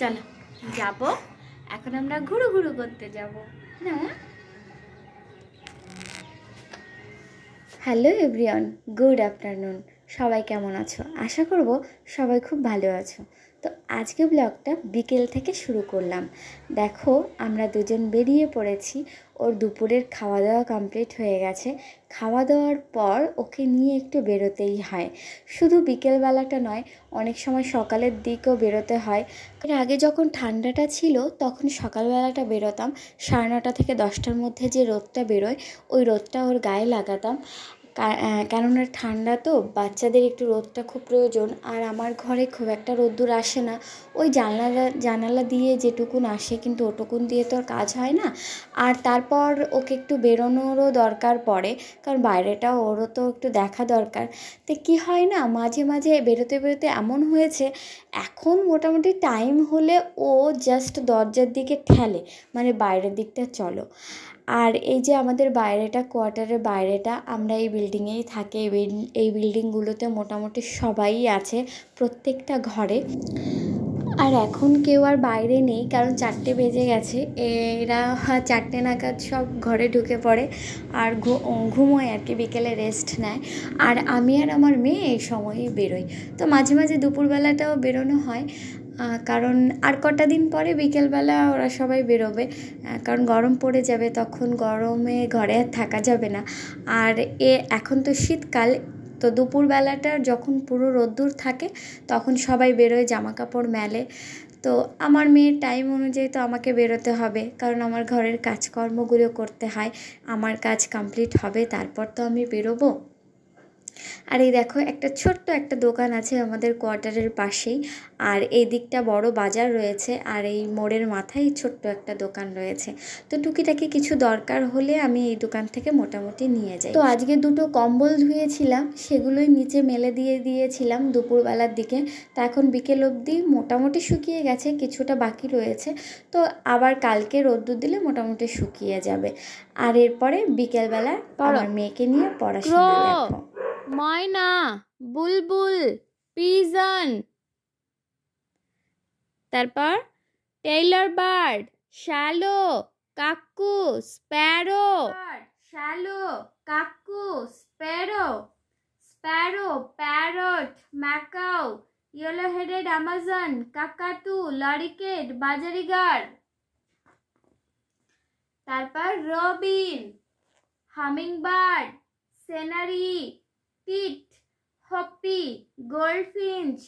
চলো যাব এখন আমরা ঘুরু ঘুরু করতে যাব হ্যালো এভরিওয়ান গুড আফটারনুন সবাই কেমন আছো আশা করব সবাই খুব ভালো আছো তো আজকে ব্লগটা বিকেল থেকে শুরু করলাম দেখো আমরা দুজন বেরিয়ে পড়েছি ওর দুপুরের খাওয়া দাওয়া কমপ্লিট হয়ে গেছে খাওয়া দাওয়ার পর ওকে নিয়ে একটু বেরোতেই হয় শুধু বিকেলবেলাটা নয় অনেক সময় সকালের দিকেও বেরোতে হয় আগে যখন ঠান্ডাটা ছিল তখন সকালবেলাটা বেরোতাম সাড়ে নটা থেকে দশটার মধ্যে যে রোদটা বেরোয় ওই রোদটা ওর গায়ে লাগাতাম কেননা ঠান্ডা তো বাচ্চাদের একটু রোদটা খুব প্রয়োজন আর আমার ঘরে খুব একটা রোদ্দুর আসে না ওই জানলা জানালা দিয়ে যেটুকুন আসে কিন্তু ওটুকুন দিয়ে তো আর কাজ হয় না আর তারপর ওকে একটু বেরোনোরও দরকার পড়ে কারণ বাইরেটাও ওরও তো একটু দেখা দরকার তো কি হয় না মাঝে মাঝে বেরোতে বেরোতে এমন হয়েছে এখন মোটামুটি টাইম হলে ও জাস্ট দরজার দিকে ঠেলে মানে বাইরের দিকটা চলো আর এই যে আমাদের বাইরেটা কোয়ার্টারের বাইরেটা আমরা এই বিল্ডিংয়েই থাকি এই বিল্ডিংগুলোতে মোটামুটি সবাই আছে প্রত্যেকটা ঘরে আর এখন কেউ আর বাইরে নেই কারণ চারটে বেজে গেছে এরা হ্যাঁ, চারটে নাগাদ সব ঘরে ঢুকে পড়ে আর ঘুমোয় আর কি বিকেলে রেস্ট নেয় আর আমি আর আমার মেয়ে এই সময়ই বেরোই তো মাঝে মাঝে দুপুরবেলাটাও বেরোনো হয় কারণ আর কটা দিন পরে বিকেলবেলা ওরা সবাই বেরোবে কারণ গরম পড়ে যাবে তখন গরমে ঘরে আর থাকা যাবে না আর এ এখন তো শীতকাল তো দুপুরবেলাটা যখন পুরো রোদ্দুর থাকে তখন সবাই বেরোয় জামা কাপড় মেলে তো আমার মেয়ের টাইম অনুযায়ী তো আমাকে বেরোতে হবে কারণ আমার ঘরের কাজকর্মগুলো করতে হয় আমার কাজ কমপ্লিট হবে তারপর তো আমি বেরোবো আর এই দেখো একটা ছোট্ট একটা দোকান আছে আমাদের কোয়ার্টারের পাশেই আর এই দিকটা বড় বাজার রয়েছে আর এই মোড়ের মাথায় ছোট্ট একটা দোকান রয়েছে তো টুকিটাকি কিছু দরকার হলে আমি এই দোকান থেকে মোটামুটি নিয়ে যাই তো আজকে দুটো কম্বল ধুয়েছিলাম সেগুলোই নিচে মেলে দিয়ে দিয়েছিলাম দুপুরবেলার দিকে তা এখন বিকেল অবধি মোটামুটি শুকিয়ে গেছে কিছুটা বাকি রয়েছে তো আবার কালকে রোদ্দুর দিলে মোটামুটি শুকিয়ে যাবে আর এরপরে বিকেলবেলা আমার মেয়েকে নিয়ে পড়াশোনা দেখো ময়না বুলবুল পিজন তারপর tailor bird swallow cuckoo sparrow swallow cuckoo sparrow sparrow parrot macaw yellow headed Amazon cockatoo lorikeet budgerigar তারপর robin hummingbird canary tit, hoopoe goldfinch,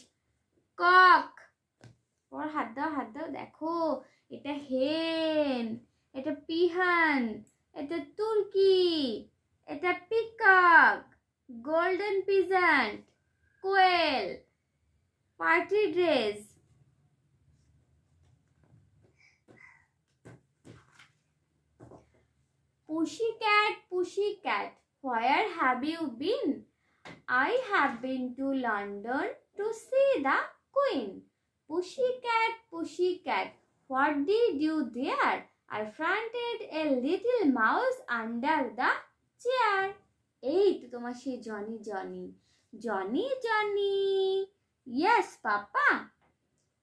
cock ওর হাত দাও হাত দাও দেখো এটা হেন এটা পিহান এটা তুর্কি এটা peacock golden pheasant quail party dress pussy cat pussy cat where have you been I have been to London to see the Queen. Pussycat, cat what did you there? I fronted a little mouse under the chair. Eight, Tomashi Johnny Johnny. Johnny Johnny. Yes, Papa.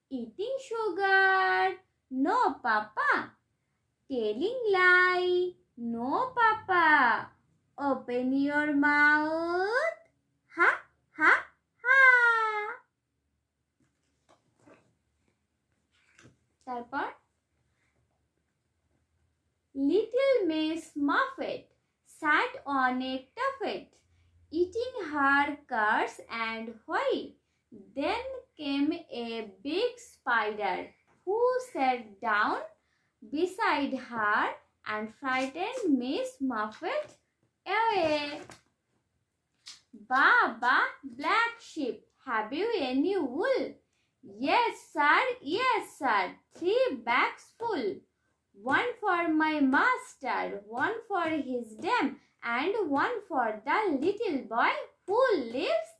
Eating sugar. No, Papa. Telling lie. No, Papa. Open your mouth. তারপর little Muffet Muffet sat on a tuffet, eating her curds and whey. Then came a big spider who sat down beside her and frightened Miss Muffet away. Baba, black sheep, have you any wool? Yes, sir. Yes, sir. Three bags full. One for my master, one for his dam, and one for the little boy who lives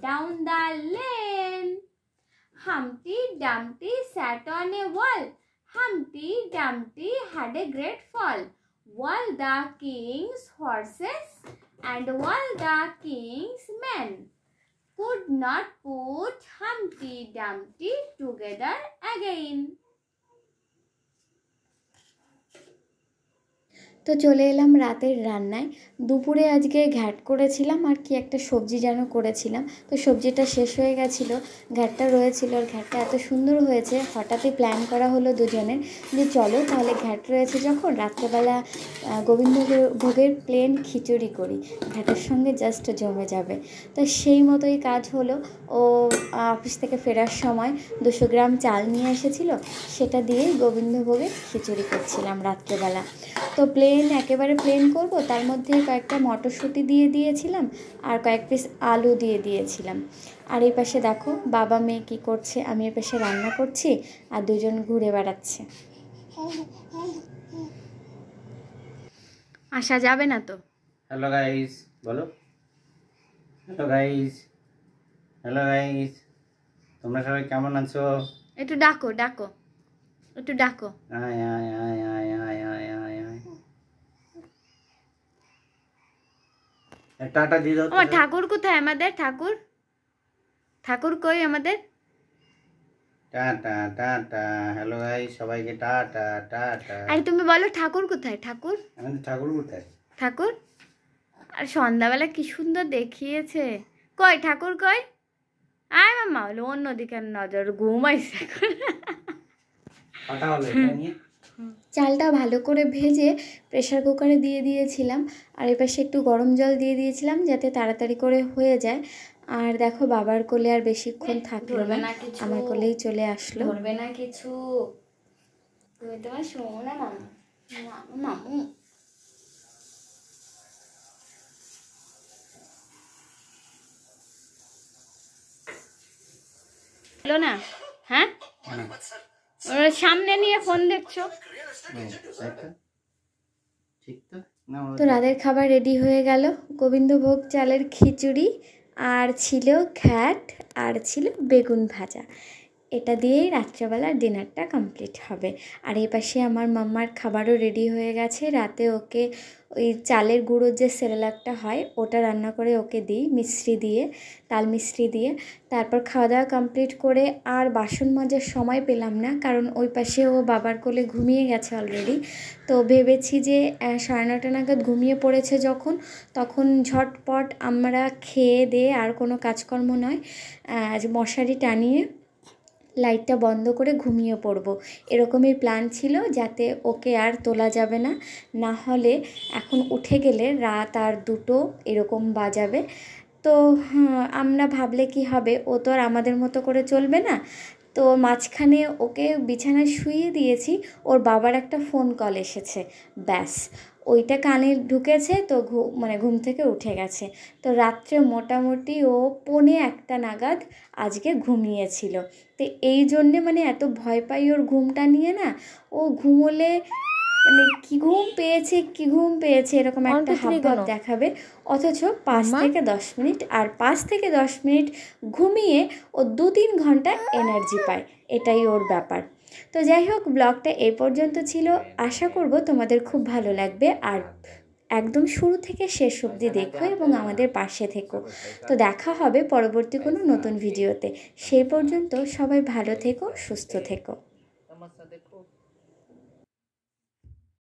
down the lane. Humpty Dumpty sat on a wall. Humpty Dumpty had a great fall. While the king's horses and while the king's men could not put Humpty Dumpty together again. তো চলে এলাম রাতের রান্নায় দুপুরে আজকে ঘ্যাট করেছিলাম আর কি একটা সবজি যেন করেছিলাম তো সবজিটা শেষ হয়ে গেছিল ঘ্যাটটা রয়েছিল আর ঘ্যাটটা এত সুন্দর হয়েছে হঠাৎই প্ল্যান করা হলো দুজনের যে চলো তাহলে ঘ্যাট রয়েছে যখন রাত্রেবেলা গোবিন্দভোগের প্লেন খিচুড়ি করি ঘ্যাটের সঙ্গে জাস্ট জমে যাবে তো সেই মতোই কাজ হলো ও অফিস থেকে ফেরার সময় দুশো গ্রাম চাল নিয়ে এসেছিল সেটা দিয়ে গোবিন্দভোগের খিচুড়ি করছিলাম রাত্রেবেলা তো প্লেন প্লেন একেবারে প্লেন করব তার মধ্যে কয়েকটা মটরশুঁটি দিয়ে দিয়েছিলাম আর কয়েক পিস আলু দিয়ে দিয়েছিলাম আর এই পাশে দেখো বাবা মেয়ে কি করছে আমি এ পাশে রান্না করছি আর দুজন ঘুরে বেড়াচ্ছে আসা যাবে না তো হ্যালো গাইস বলো হ্যালো গাইস হ্যালো গাইস তোমরা সবাই কেমন আছো একটু ডাকো ডাকো একটু ডাকো আয় আয় আয় টাটা দিয়ে দাও আমার ঠাকুর কোথায় আমাদের ঠাকুর ঠাকুর কই আমাদের টাটা টাটা হ্যালো ভাই সবাইকে টাটা টাটা আরে তুমি বলো ঠাকুর কোথায় ঠাকুর আমাদের ঠাকুর কোথায় ঠাকুর আর সন্ধ্যাবেলা কি সুন্দর দেখিয়েছে কই ঠাকুর কই আয় মামা হলো অন্যদিকে নজর ঘুমাইছে এখন চালটা ভালো করে ভেজে প্রেশার কুকারে দিয়ে দিয়েছিলাম আর এপাশে একটু গরম জল দিয়ে দিয়েছিলাম যাতে তাড়াতাড়ি করে হয়ে যায় আর দেখো বাবার কোলে আর বেশিক্ষণ থাকলো না আমার কোলেই চলে আসলো ধরবে না কিছু তুমি তোমার মামু মামু হ্যাঁ, হ্যাঁ। সামনে নিয়ে ফোন দেখছো হ্যাঁ, তো রাতের খাবার রেডি হয়ে গেল গোবিন্দভোগ চালের খিচুড়ি আর ছিল ঘ্যাট আর ছিল বেগুন ভাজা এটা দিয়েই রাত্রেবেলার ডিনারটা কমপ্লিট হবে আর এই পাশে আমার মাম্মার খাবারও রেডি হয়ে গেছে রাতে ওকে ওই চালের গুঁড়োর যে সেরেলাকটা হয় ওটা রান্না করে ওকে দিই মিশ্রি দিয়ে তাল মিশ্রি দিয়ে তারপর খাওয়া দাওয়া কমপ্লিট করে আর বাসন মাজার সময় পেলাম না কারণ ওই পাশে ও বাবার কোলে ঘুমিয়ে গেছে অলরেডি তো ভেবেছি যে সাড়ে নটা নাগাদ ঘুমিয়ে পড়েছে যখন তখন ঝটপট আমরা খেয়ে দিয়ে আর কোনো কাজকর্ম নয় মশারি টানিয়ে লাইটটা বন্ধ করে ঘুমিয়ে পড়ব এরকমই প্ল্যান ছিল যাতে ওকে আর তোলা যাবে না না হলে এখন উঠে গেলে রাত আর দুটো এরকম বাজাবে তো আমরা ভাবলে কি হবে ও তো আর আমাদের মতো করে চলবে না তো মাঝখানে ওকে বিছানায় শুয়ে দিয়েছি ওর বাবার একটা ফোন কল এসেছে ব্যাস ওইটা কানে ঢুকেছে তো মানে ঘুম থেকে উঠে গেছে তো রাত্রে মোটামুটি ও পৌনে একটা নাগাদ আজকে ঘুমিয়েছিল তো এই জন্যে মানে এত ভয় পাই ওর ঘুমটা নিয়ে না ও ঘুমোলে মানে কি ঘুম পেয়েছে কি ঘুম পেয়েছে এরকম একটা হাবভাব দেখাবে অথচ পাঁচ থেকে দশ মিনিট আর পাঁচ থেকে দশ মিনিট ঘুমিয়ে ও দু তিন ঘন্টা এনার্জি পায় এটাই ওর ব্যাপার তো যাই হোক ব্লগটা এ পর্যন্ত ছিল আশা করব তোমাদের খুব ভালো লাগবে আর একদম শুরু থেকে শেষ অব্দি দেখো এবং আমাদের পাশে থেকো তো দেখা হবে পরবর্তী কোনো নতুন ভিডিওতে সেই পর্যন্ত সবাই ভালো থেকো সুস্থ থেকো